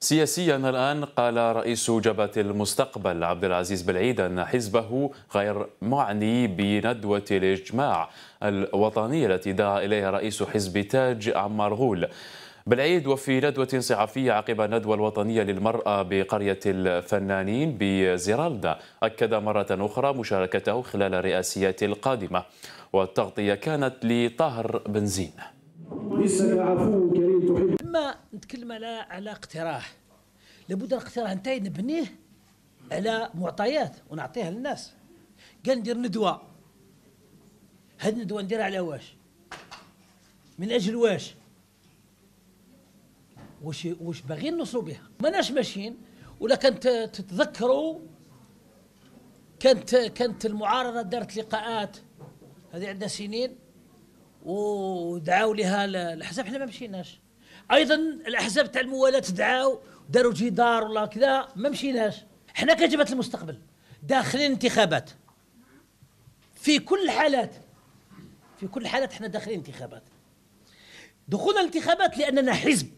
سياسيا الآن قال رئيس جبهة المستقبل عبد العزيز بالعيد أن حزبه غير معني بندوة الإجماع الوطني التي دعا إليها رئيس حزب تاج عمار غول بالعيد وفي ندوة صحفية عقب الندوة الوطنية للمرأة بقرية الفنانين بزيرالدا أكد مرة أخرى مشاركته خلال الرئاسيات القادمة والتغطية كانت لطهر بنزين نتكلم على على اقتراح لابد الاقتراح نتاعي نبنيه على معطيات ونعطيها للناس قال ندير ندوه هاد الندوه نديرها على واش من اجل واش واش واش باغيين نوصلوا بها ماناش ماشيين ولا كانت تتذكروا كانت كانت المعارضه دارت لقاءات هذه عندنا سنين ودعاو لها الحزب حنا ما مشيناش ايضا الاحزاب تاع الموالاه دعاو داروا جدار ولا كذا ما مشيناش حنا كجبهه المستقبل داخلين انتخابات في كل الحالات في كل الحالات حنا داخلين انتخابات دخولنا الانتخابات لاننا حزب